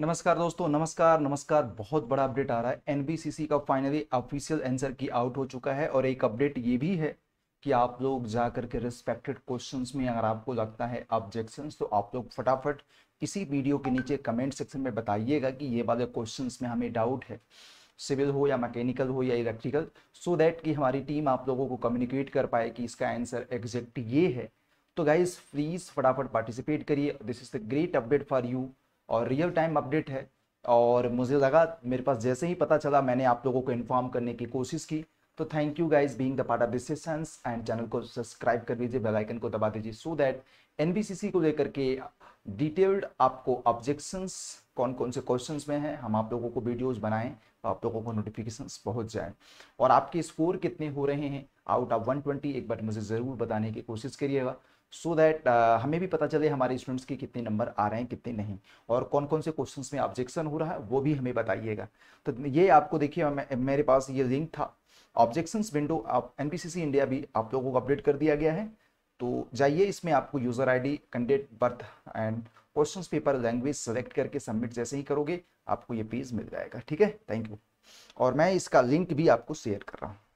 नमस्कार दोस्तों नमस्कार नमस्कार बहुत बड़ा अपडेट आ रहा है एनबीसीसी का finally official answer key out हो चुका है और एक अपडेट ये भी है कि आप लोग जाकर के रिस्पेक्टेड क्वेश्चंस में अगर आपको लगता है ऑब्जेक्शंस तो आप लोग फटाफट इसी वीडियो के नीचे कमेंट सेक्शन में बताइएगा कि ये वाले क्वेश्चन में हमें डाउट है सिविल हो या मैकेनिकल हो या इलेक्ट्रिकल सो दैट कि हमारी टीम आप लोगों को कम्युनिकेट कर पाए कि इसका आंसर एग्जैक्ट ये है तो गाइज प्लीज़ फटाफट पार्टिसिपेट करिए this is the great update for you और रियल टाइम अपडेट है और मुझे लगा मेरे पास जैसे ही पता चला मैंने आप लोगों को इन्फॉर्म करने की कोशिश की तो thank you guys being the part of this sessions and channel को सब्सक्राइब कर लीजिए बेलाइकन को दबा दीजिए सो दैट एन को लेकर के डिटेल्ड आपको ऑब्जेक्शंस कौन कौन से क्वेश्चंस में है हम आप लोगों को वीडियोस बनाएं तो आप लोगों को नोटिफिकेशंस पहुंच जाए और आपके स्कोर कितने हो रहे हैं आउट ऑफ 120 एक बार मुझे ज़रूर बताने की कोशिश करिएगा सो so दैट uh, हमें भी पता चले हमारे स्टूडेंट्स के कितने नंबर आ रहे हैं कितने नहीं और कौन कौन से क्वेश्चंस में ऑब्जेक्शन हो रहा है वो भी हमें बताइएगा तो ये आपको देखिए मेरे पास ये लिंक था ऑब्जेक्शंस विंडो एन इंडिया भी आप लोगों को अपडेट कर दिया गया है तो जाइए इसमें आपको user ID candidate birth and question paper language select करके सबमिट जैसे ही करोगे आपको ये पेज मिल जाएगा ठीक है थैंक यू और मैं इसका लिंक भी आपको शेयर कर रहा हूँ